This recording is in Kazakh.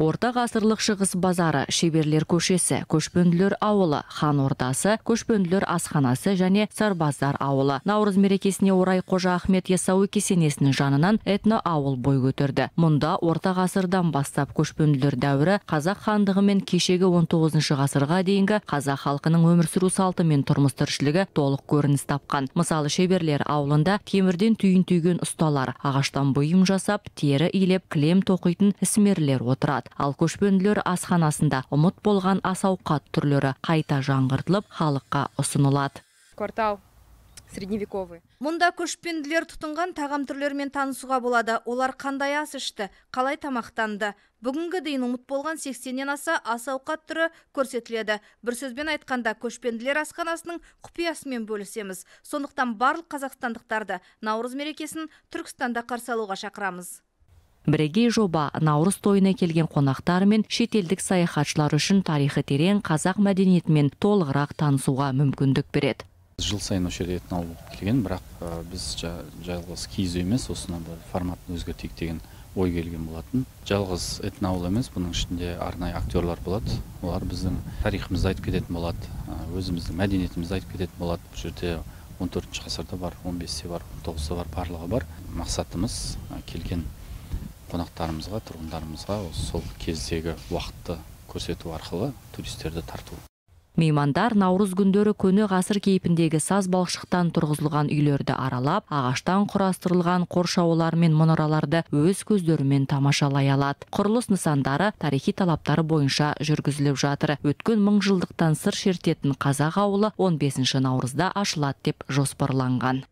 орта ғасырлық шығыс базары шеберлер көшесі көшпенділер ауылы хан ордасы көшпенділер асханасы және сарбаздар ауылы наурыз мерекесіне орай қожа ахмет ясауи кесенесінің жанынан этно ауыл бой көтерді мұнда орта ғасырдан бастап көшпенділер дәуірі қазақ хандығы мен кешегі 19 ғасырға дейінгі қазақ халқының өмір сүру салты мен тұрмыс тіршілігі толық көрініс тапқан мысалы шеберлер ауылында темірден түйін түйген ұсталар ағаштан бұйым жасап тері илеп кілем тоқитын ісмерлер отырады ал көшпенділер асханасында ұмыт болған асауқат түрлері қайта жаңғыртылып халыққа ұсынылады квартал средневековый мұнда көшпенділер тұтынған тағам түрлерімен танысуға болады олар қандай ас ішті қалай тамақтанды Бүгінгі дейін ұмыт болған сексеннен аса асауқат ауқат түрі көрсетіледі бір сөзбен айтқанда көшпенділер асханасының құпиясымен бөлісеміз сондықтан барлық қазақстандықтарды наурыз мерекесін түркістанда қарсы алуға шақырамыз бірегей жоба наурыз тойына келген қонақтар мен шетелдік саяхатшылар үшін тарихы терең қазақ мәдениетімен толығырақ танысуға мүмкіндік береді жыл сайын осы жерде этнол болып келген бірақ біз жа, жалғыз киіз емес осыны бір форматын өзгертейік деген ой келген болатын жалғыз этноауыл емес бұның ішінде арнайы актерлар болады олар біздің тарихымызды айтып кететін болады өзіміздің мәдениетімізді айтып кететін болады бұл жерде 14 ғасырда бар 15 бесте бар 19 тоғызда бар барлығы бар мақсатымыз келген қонақтарымызға тұрғындарымызға сол кездегі уақытты көрсету арқылы туристерді тарту меймандар наурыз күндері көне ғасыр кейпіндегі саз балшықтан тұрғызылған үйлерді аралап ағаштан құрастырылған қоршаулар мен мұнараларды өз көздерімен тамашалай алады құрылыс нысандары тарихи талаптары бойынша жүргізіліп жатыр өткен мыңжылдықтан сыр шертетін қазақ ауылы 15 наурызда ашылады деп жоспарланған